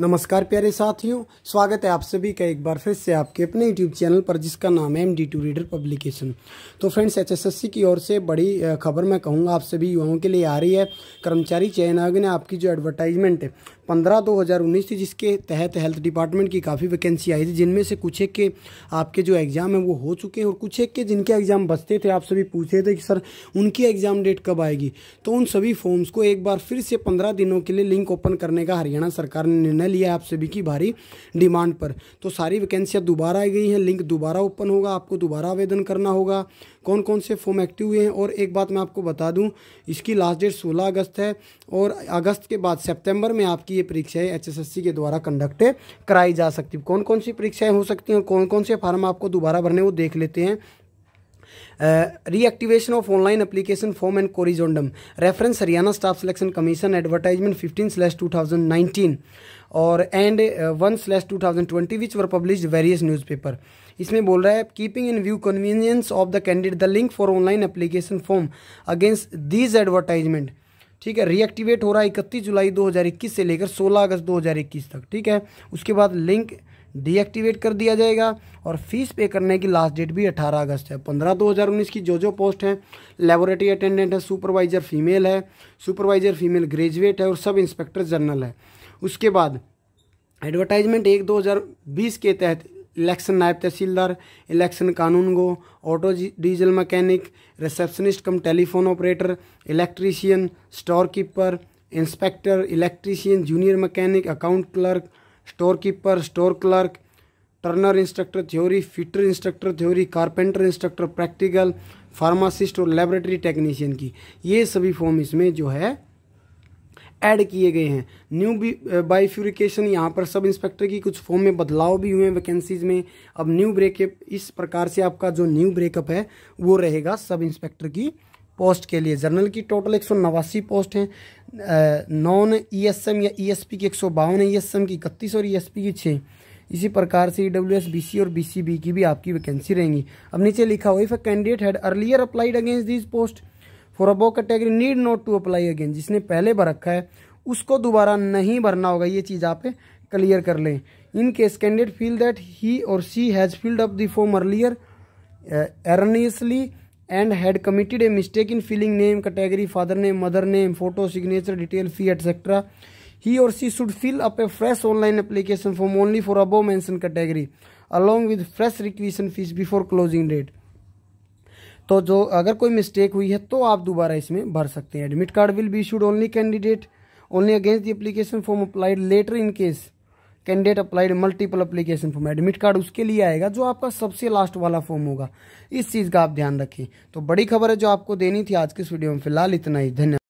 नमस्कार प्यारे साथियों स्वागत है आप सभी का एक बार फिर से आपके अपने यूट्यूब चैनल पर जिसका नाम है M D two reader publication तो फ्रेंड्स एचएसएससी की ओर से बड़ी खबर मैं कहूँगा आप सभी युवाओं के लिए आ रही है कर्मचारी चयन आयोग ने आपकी जो एडवर्टाइजमेंट है पंद्रह दो हज़ार उन्नीस थी जिसके तहत हेल्थ डिपार्टमेंट की काफ़ी वैकेंसी आई थी जिनमें से कुछ एक के आपके जो एग्ज़ाम है वो हो चुके हैं और कुछ एक के जिनके एग्ज़ाम बचते थे आप सभी पूछते थे कि सर उनकी एग्ज़ाम डेट कब आएगी तो उन सभी फॉर्म्स को एक बार फिर से पंद्रह दिनों के लिए लिंक ओपन करने का हरियाणा सरकार ने निर्णय लिया आप सभी की भारी डिमांड पर तो सारी वैकेंसियाँ दोबारा आई गई हैं लिंक दोबारा ओपन होगा आपको दोबारा आवेदन करना होगा कौन कौन से फॉर्म एक्टिव हुए हैं और एक बात मैं आपको बता दूँ इसकी लास्ट डेट सोलह अगस्त है और अगस्त के बाद सेप्टेम्बर में आपकी ये परीक्षाएं एचएसएससी के द्वारा कंडक्ट कराई जा सकती है कौन कौन सी परीक्षाएं हो सकती हैं कौन कौन से फार्म आपको दोबारा भरने वो देख लेते हैं reactivation of online application form and corrigendum reference Haryana staff selection commission advertisement fifteen slash two thousand nineteen और and one slash two thousand twenty which were publish various newspaper इसमें बोल रहा है keeping in view convenience of the candidate the link for online application form against these advertisement ठीक है reactivate हो रहा है इकतीस जुलाई 2021 से लेकर 16 अगस्त 2021 तक ठीक है उसके बाद लिंक डीएक्टिवेट कर दिया जाएगा और फीस पे करने की लास्ट डेट भी 18 अगस्त है 15 2019 की जो जो पोस्ट है लेबोरेटरी अटेंडेंट है सुपरवाइजर फीमेल है सुपरवाइजर फीमेल ग्रेजुएट है और सब इंस्पेक्टर जनरल है उसके बाद एडवर्टाइजमेंट एक 2020 के तहत इलेक्शन नायब तहसीलदार इलेक्शन कानून गो auto diesel mechanic receptionist cum telephone operator electrician store keeper inspector electrician junior mechanic account clerk store keeper store clerk turner instructor theory fitter instructor theory carpenter instructor practical pharmacist और laboratory technician की ये सभी form इसमें जो है add किए गए हैं न्यू बाइफ्यूरिकेशन यहाँ पर सब इंस्पेक्टर की कुछ फॉर्म में बदलाव भी हुए हैं वैकेंसीज में अब न्यू ब्रेकअप इस प्रकार से आपका जो न्यू ब्रेकअप है वो रहेगा सब इंस्पेक्टर की पोस्ट के लिए जनरल की टोटल एक पोस्ट हैं नॉन ई e या ई e की एक सौ बावन e की इकतीस और ई की छः इसी प्रकार से E W S B C और बी सी बी की भी आपकी वैकेंसी रहेंगी अब नीचे लिखा हुआ if a candidate had earlier applied against this post for above category need not to apply again जिसने पहले भर रखा है उसको दोबारा नहीं भरना होगा ये चीज़ आप क्लियर कर लें in case candidate feel that he or she has filled up the form earlier erroneously and had committed a mistake in filling name category father name mother name photo signature detail fee etcetera he or she should fill up a fresh online application form only for above mention category along with fresh requisition fees before closing date तो जो अगर कोई mistake हुई है तो आप दोबारा इसमें भर सकते हैं admit card will be issued only candidate only against the application form applied later in case candidate applied multiple application form admit card उसके लिए आएगा जो आपका सबसे लास्ट वाला फॉर्म होगा इस चीज़ का आप ध्यान रखें तो बड़ी खबर है जो आपको देनी थी आज के इस वीडियो में फिलहाल इतना ही धन्यवाद